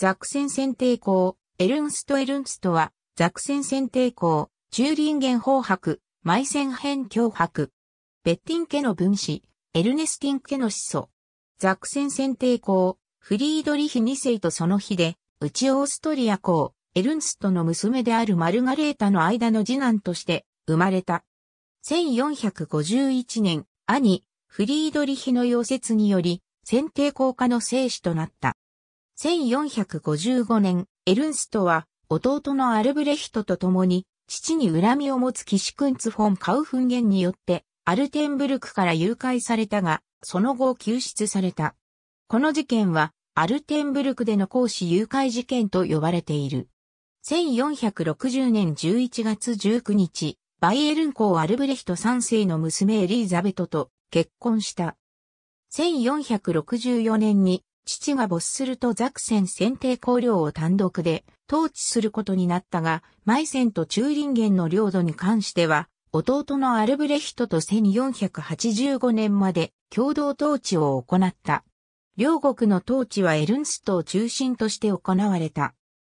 ザクセン選定校、エルンスト・エルンストは、ザクセン選定校、中林元法博、埋線編脅博。ベッティン家の分子、エルネスティン家の始祖。ザクセン選定校、フリードリヒ2世とその日で、内オーストリア校、エルンストの娘であるマルガレータの間の次男として生まれた。1451年、兄、フリードリヒの溶接により、選定校家の生死となった。1455年、エルンストは、弟のアルブレヒトと共に、父に恨みを持つキシクンツ・フォン・カウフンゲンによって、アルテンブルクから誘拐されたが、その後救出された。この事件は、アルテンブルクでの講師誘拐事件と呼ばれている。1460年11月19日、バイエルン公アルブレヒト3世の娘エリーザベトと結婚した。1464年に父が没するとザクセン選定公領を単独で統治することになったが、マイセンとチューリンゲンの領土に関しては、弟のアルブレヒトと1485年まで共同統治を行った。両国の統治はエルンストを中心として行われた。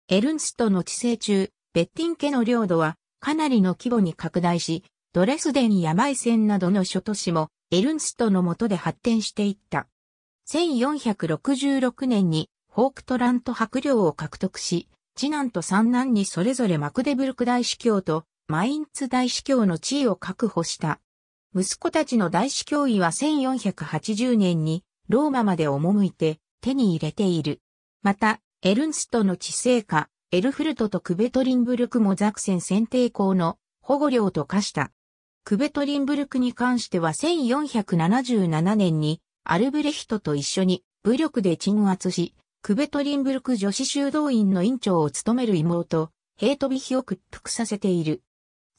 エルンストの治世中、ベッティン家の領土はかなりの規模に拡大し、ドレスデンやマイセンなどの諸都市もエルンストの下で発展していった。1466年にホークトラント伯領を獲得し、次男と三男にそれぞれマクデブルク大司教とマインツ大司教の地位を確保した。息子たちの大司教位は1480年にローマまで赴いて手に入れている。また、エルンストの地政下、エルフルトとクベトリンブルクもザクセン選定校の保護領と化した。クベトリンブルクに関しては1477年にアルブレヒトと一緒に武力で鎮圧し、クベトリンブルク女子修道院の院長を務める妹、ヘイトビヒを屈服させている。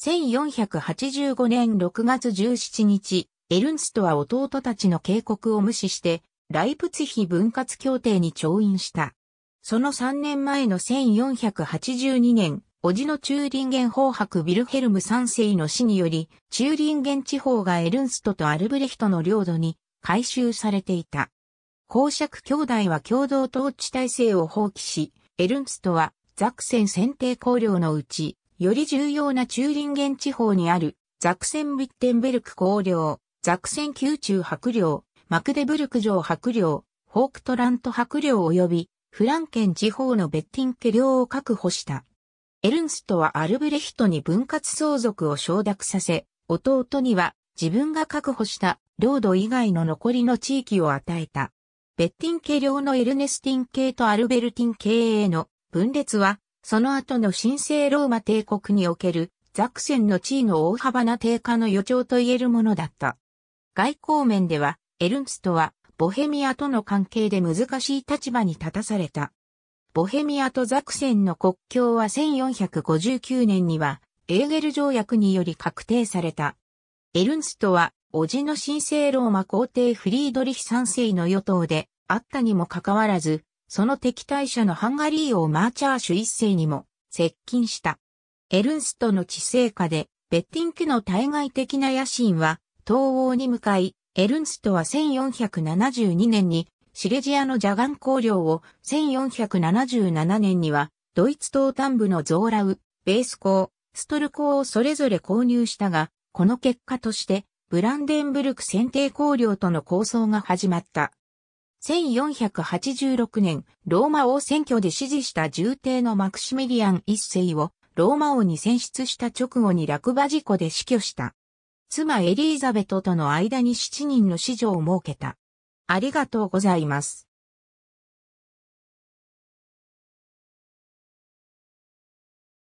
1485年6月17日、エルンストは弟たちの警告を無視して、ライプツヒ分割協定に調印した。その3年前の1482年、叔父のチューリンゲン法伯ビルヘルム3世の死により、チューリンゲン地方がエルンストとアルブレヒトの領土に回収されていた。公爵兄弟は共同統治体制を放棄し、エルンストはザクセン選定公領のうち、より重要なンゲン地方にあるザクセン・ィッテンベルク公領、ザクセン宮中白領、マクデブルク城白領、ホークトラント白領及びフランケン地方のベッティンケ領を確保した。エルンストはアルブレヒトに分割相続を承諾させ、弟には自分が確保したロード以外の残りの地域を与えた。ベッティン家領のエルネスティン系とアルベルティン系への分裂は、その後の神聖ローマ帝国におけるザクセンの地位の大幅な低下の予兆と言えるものだった。外交面では、エルンストはボヘミアとの関係で難しい立場に立たされた。ボヘミアとザクセンの国境は1459年にはエーゲル条約により確定された。エルンストは叔父の神聖ローマ皇帝フリードリヒ三世の与党であったにもかかわらず、その敵対者のハンガリー王マーチャーシュ一世にも接近した。エルンストの治世下で、ベッティン家の対外的な野心は、東欧に向かい、エルンストは1472年にシレジアのジャガン公領を1477年にはドイツ東端部のゾーラウ、ベース港、ストル港をそれぞれ購入したが、この結果としてブランデンブルク選定公領との構想が始まった。1486年、ローマ王選挙で支持した重帝のマクシミリアン一世をローマ王に選出した直後に落馬事故で死去した。妻エリーザベトとの間に7人の子女を設けた。ありがとうございます。